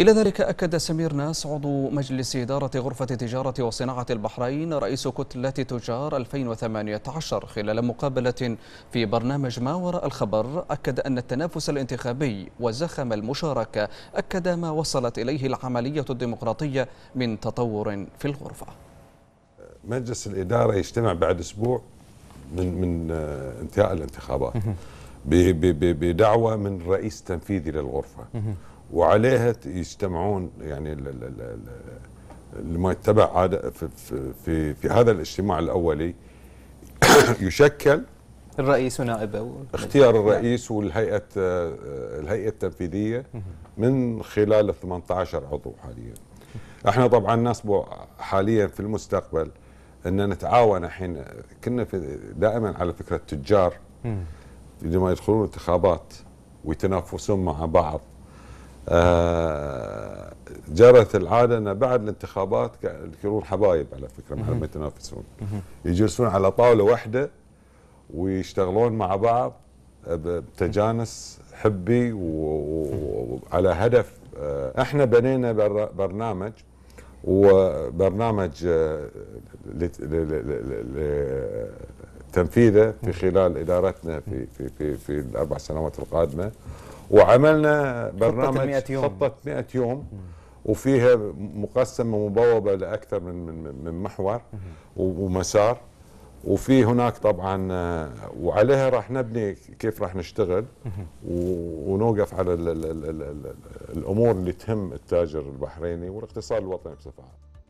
إلى ذلك أكد سمير ناس عضو مجلس إدارة غرفة تجارة وصناعة البحرين رئيس كتلة تجار 2018 خلال مقابلة في برنامج ما وراء الخبر أكد أن التنافس الانتخابي وزخم المشاركة أكد ما وصلت إليه العملية الديمقراطية من تطور في الغرفة مجلس الإدارة يجتمع بعد أسبوع من من آه، انتهاء الانتخابات بدعوه من رئيس تنفيذي للغرفه وعليها يجتمعون يعني لما يتبع في, في, في هذا الاجتماع الاولي يشكل الرئيس ونائبه اختيار نعم. الرئيس والهيئه الهيئه التنفيذيه من خلال 18 عضو حاليا احنا طبعا نصب حاليا في المستقبل ان نتعاون الحين كنا في دائما على فكره التجار ما يدخلون انتخابات ويتنافسون مع بعض آه جرت العاده ان بعد الانتخابات يكونون حبايب على فكره مع يتنافسون يجلسون على طاوله واحده ويشتغلون مع بعض بتجانس حبي وعلى هدف آه، احنا بنينا برنامج وبرنامج آه، تنفيذه في خلال ادارتنا في في في, في الاربع سنوات القادمه وعملنا برنامج خطه 100 يوم, خطة 100 يوم وفيها مقسمه مبوبه لاكثر من من, من محور ومسار وفي هناك طبعا آه، وعليها راح نبني كيف راح نشتغل ونوقف على الـ الـ الـ الامور اللي تهم التاجر البحريني والاقتصاد الوطني بصفه عامه